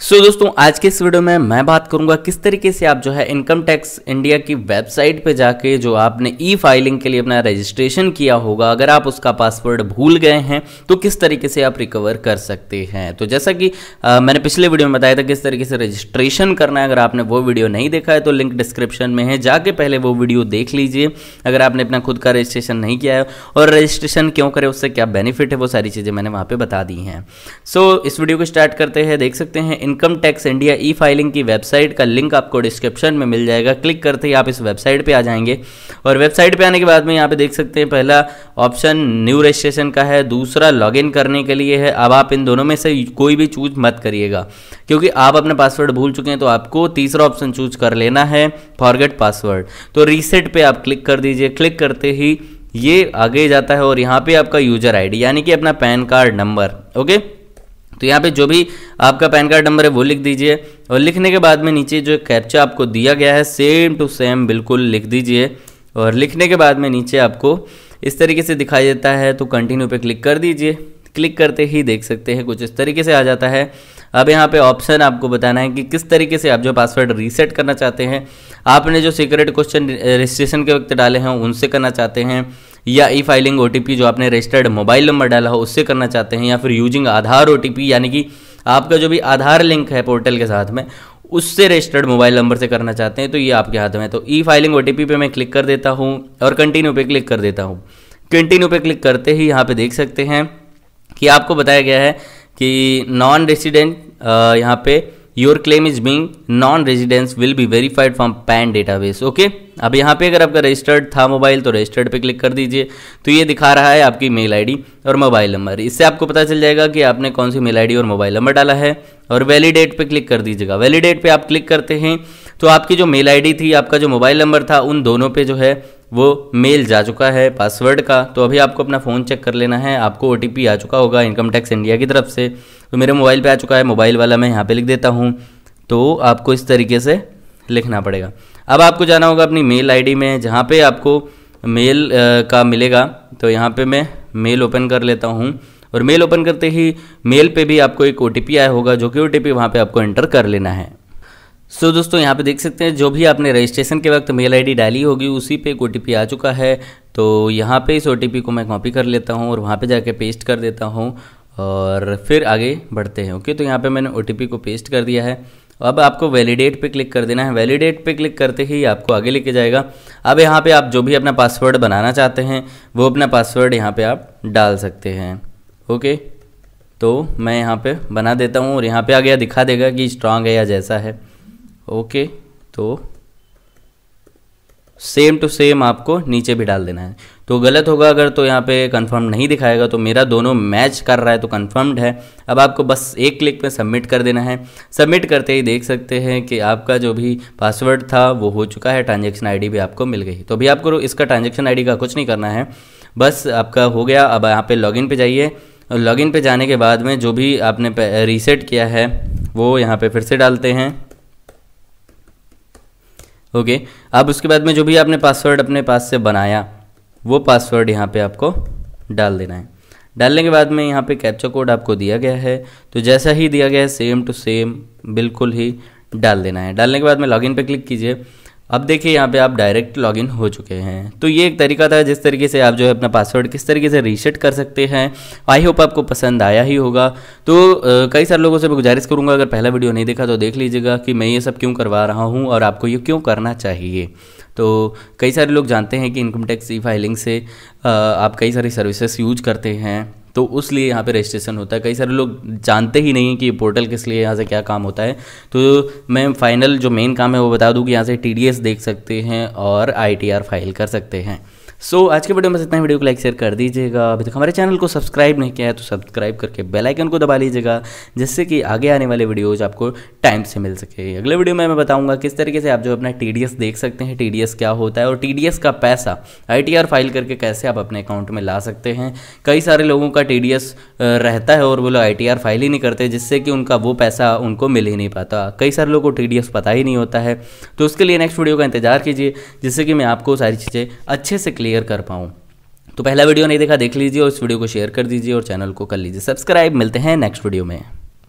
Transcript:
सो so, दोस्तों आज के इस वीडियो में मैं बात करूंगा किस तरीके से आप जो है इनकम टैक्स इंडिया की वेबसाइट पे जाके जो आपने ई फाइलिंग के लिए अपना रजिस्ट्रेशन किया होगा अगर आप उसका पासवर्ड भूल गए हैं तो किस तरीके से आप रिकवर कर सकते हैं तो जैसा कि आ, मैंने पिछले वीडियो में बताया था किस तरीके से रजिस्ट्रेशन करना है अगर आपने वो वीडियो नहीं देखा है तो लिंक डिस्क्रिप्शन में है जाके पहले वो वीडियो देख लीजिए अगर आपने अपना खुद का रजिस्ट्रेशन नहीं किया है और रजिस्ट्रेशन क्यों करें उससे क्या बेनिफिट है वो सारी चीज़ें मैंने वहाँ पर बता दी हैं सो इस वीडियो को स्टार्ट करते हैं देख सकते हैं income tax India e filing की वेबसाइट का लिंक आपको डिस्क्रिप्शन में मिल जाएगा क्लिक करते ही आप इस वेबसाइट पे आ जाएंगे और वेबसाइट पे आने के बाद में यहाँ पे देख सकते हैं पहला ऑप्शन न्यू रजिस्ट्रेशन का है दूसरा लॉगिन करने के लिए है अब आप इन दोनों में से कोई भी चूज मत करिएगा क्योंकि आप अपना पासवर्ड भूल चुके हैं तो आपको तीसरा ऑप्शन चूज कर लेना है फॉरगेट पासवर्ड तो रीसेट पे आप क्लिक कर दीजिए क्लिक करते ही ये आगे जाता है और यहाँ पे आपका यूजर आईडी यानी कि अपना पैन कार्ड नंबर ओके तो यहाँ पे जो भी आपका पैन कार्ड नंबर है वो लिख दीजिए और लिखने के बाद में नीचे जो कैप्चा आपको दिया गया है सेम टू सेम बिल्कुल लिख दीजिए और लिखने के बाद में नीचे आपको इस तरीके से दिखाई देता है तो कंटिन्यू पे क्लिक कर दीजिए क्लिक करते ही देख सकते हैं कुछ इस तरीके से आ जाता है अब यहाँ पे ऑप्शन आपको बताना है कि किस तरीके से आप जो पासवर्ड रीसेट करना चाहते हैं आपने जो सीक्रेट क्वेश्चन रजिस्ट्रेशन के वक्त डाले हैं उनसे करना चाहते हैं या ई फाइलिंग ओ जो आपने रजिस्टर्ड मोबाइल नंबर डाला हो उससे करना चाहते हैं या फिर यूजिंग आधार ओ यानी कि आपका जो भी आधार लिंक है पोर्टल के साथ में उससे रजिस्टर्ड मोबाइल नंबर से करना चाहते हैं तो ये आपके हाथ में तो ई फाइलिंग ओ पे मैं क्लिक कर देता हूँ और कंटिन्यू पे क्लिक कर देता हूँ कंटिन्यू पे क्लिक करते ही यहाँ पे देख सकते हैं कि आपको बताया गया है कि नॉन रेसिडेंट यहाँ पे your claim is being non residence will be verified from PAN database okay अब यहाँ पे अगर आपका रजिस्टर्ड था मोबाइल तो रजिस्टर्ड पे क्लिक कर दीजिए तो ये दिखा रहा है आपकी मेल आईडी और मोबाइल नंबर इससे आपको पता चल जाएगा कि आपने कौन सी मेल आईडी और मोबाइल नंबर डाला है और वैलिडेट पे क्लिक कर दीजिएगा वैलिडेट पे आप क्लिक करते हैं तो आपकी जो मेल आईडी थी आपका जो मोबाइल नंबर था उन दोनों पे जो है वो मेल जा चुका है पासवर्ड का तो अभी आपको अपना फ़ोन चेक कर लेना है आपको ओ आ चुका होगा इनकम टैक्स इंडिया की तरफ से तो मेरे मोबाइल पे आ चुका है मोबाइल वाला मैं यहाँ पे लिख देता हूँ तो आपको इस तरीके से लिखना पड़ेगा अब आपको जाना होगा अपनी मेल आईडी में जहाँ पे आपको मेल का मिलेगा तो यहाँ पे मैं मेल ओपन कर लेता हूँ और मेल ओपन करते ही मेल पे भी आपको एक ओ आया होगा जो कि ओ टी वहाँ पर आपको एंटर कर लेना है सो so, दोस्तों यहाँ पे देख सकते हैं जो भी आपने रजिस्ट्रेशन के वक्त मेल आईडी डाली होगी उसी पे एक ओ आ चुका है तो यहाँ पे इस ओ को मैं कॉपी कर लेता हूँ और वहाँ पे जाके पेस्ट कर देता हूँ और फिर आगे बढ़ते हैं ओके तो यहाँ पे मैंने ओ को पेस्ट कर दिया है अब आपको वैलिडेट पे क्लिक कर देना है वैलिडेट पे क्लिक करते ही आपको आगे लेके जाएगा अब यहाँ पे आप जो भी अपना पासवर्ड बनाना चाहते हैं वो अपना पासवर्ड यहाँ पे आप डाल सकते हैं ओके तो मैं यहाँ पे बना देता हूँ और यहाँ पे आ गया दिखा देगा कि स्ट्रांग है या जैसा है ओके तो सेम टू सेम आपको नीचे भी डाल देना है तो गलत होगा अगर तो यहाँ पे कंफर्म नहीं दिखाएगा तो मेरा दोनों मैच कर रहा है तो कंफर्म्ड है अब आपको बस एक क्लिक पे सबमिट कर देना है सबमिट करते ही देख सकते हैं कि आपका जो भी पासवर्ड था वो हो चुका है ट्रांजेक्शन आईडी भी आपको मिल गई तो अभी आपको इसका ट्रांजेक्शन आईडी का कुछ नहीं करना है बस आपका हो गया अब यहाँ पर लॉगिन पर जाइए और लॉगिन पर जाने के बाद में जो भी आपने रीसेट किया है वो यहाँ पर फिर से डालते हैं ओके अब उसके बाद में जो भी आपने पासवर्ड अपने पास से बनाया वो पासवर्ड यहाँ पे आपको डाल देना है डालने के बाद में यहाँ पे कैप्चा कोड आपको दिया गया है तो जैसा ही दिया गया है सेम टू सेम बिल्कुल ही डाल देना है डालने के बाद में लॉगिन पे क्लिक कीजिए अब देखिए यहाँ पे आप डायरेक्ट लॉगिन हो चुके हैं तो ये एक तरीका था जिस तरीके से आप जो है अपना पासवर्ड किस तरीके से रीसेट कर सकते हैं आई होप आपको पसंद आया ही होगा तो कई सारे लोगों से मैं गुजारिश करूँगा अगर पहला वीडियो नहीं देखा तो देख लीजिएगा कि मैं ये सब क्यों करवा रहा हूँ और आपको ये क्यों करना चाहिए तो कई सारे लोग जानते हैं कि इनकम टैक्स ई फाइलिंग से आप कई सारी सर्विसेज यूज करते हैं तो उस लिए यहाँ पे रजिस्ट्रेशन होता है कई सारे लोग जानते ही नहीं कि पोर्टल किस लिए यहाँ से क्या काम होता है तो मैं फाइनल जो मेन काम है वो बता दूँ कि यहाँ से टी देख सकते हैं और आई फाइल कर सकते हैं सो so, आज के वीडियो में इतना ही वीडियो को लाइक शेयर कर दीजिएगा अभी तक हमारे चैनल को सब्सक्राइब नहीं किया है तो सब्सक्राइब करके बेल आइकन को दबा लीजिएगा जिससे कि आगे आने वाले वीडियोज आपको टाइम से मिल सके अगले वीडियो में मैं बताऊंगा किस तरीके से आप जो अपना टी देख सकते हैं टी क्या होता है और टी का पैसा आई फाइल करके कैसे आप अपने अकाउंट में ला सकते हैं कई सारे लोगों का टी रहता है और वो लोग आई फाइल ही नहीं करते जिससे कि उनका वो पैसा उनको मिल ही नहीं पाता कई सारे लोगों को टी पता ही नहीं होता है तो उसके लिए नेक्स्ट वीडियो का इंतजार कीजिए जिससे कि मैं आपको सारी चीज़ें अच्छे से क्लियर शेयर कर पाऊँ तो पहला वीडियो नहीं देखा देख लीजिए और इस वीडियो को शेयर कर दीजिए और चैनल को कर लीजिए सब्सक्राइब मिलते हैं नेक्स्ट वीडियो में